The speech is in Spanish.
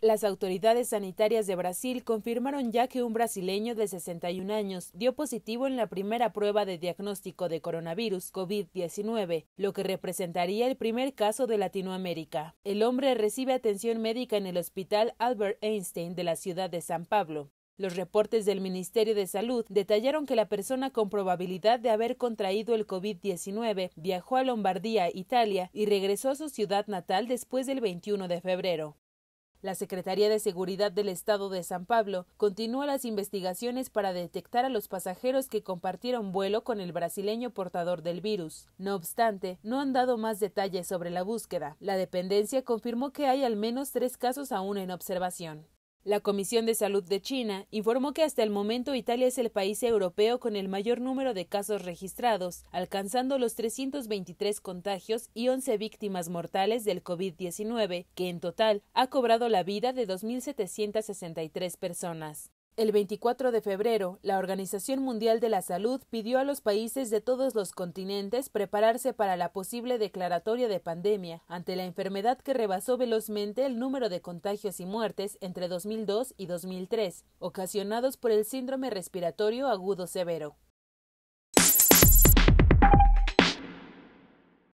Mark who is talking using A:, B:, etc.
A: Las autoridades sanitarias de Brasil confirmaron ya que un brasileño de 61 años dio positivo en la primera prueba de diagnóstico de coronavirus COVID-19, lo que representaría el primer caso de Latinoamérica. El hombre recibe atención médica en el Hospital Albert Einstein de la ciudad de San Pablo. Los reportes del Ministerio de Salud detallaron que la persona con probabilidad de haber contraído el COVID-19 viajó a Lombardía, Italia, y regresó a su ciudad natal después del 21 de febrero. La Secretaría de Seguridad del Estado de San Pablo continúa las investigaciones para detectar a los pasajeros que compartieron vuelo con el brasileño portador del virus. No obstante, no han dado más detalles sobre la búsqueda. La dependencia confirmó que hay al menos tres casos aún en observación. La Comisión de Salud de China informó que hasta el momento Italia es el país europeo con el mayor número de casos registrados, alcanzando los 323 contagios y 11 víctimas mortales del COVID-19, que en total ha cobrado la vida de 2.763 personas. El 24 de febrero, la Organización Mundial de la Salud pidió a los países de todos los continentes prepararse para la posible declaratoria de pandemia ante la enfermedad que rebasó velozmente el número de contagios y muertes entre 2002 y 2003, ocasionados por el síndrome respiratorio agudo severo.